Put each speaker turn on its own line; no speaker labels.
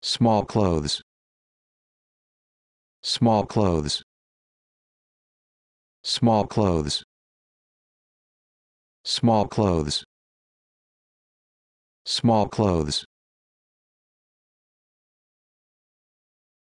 small clothes small clothes small clothes small clothes small clothes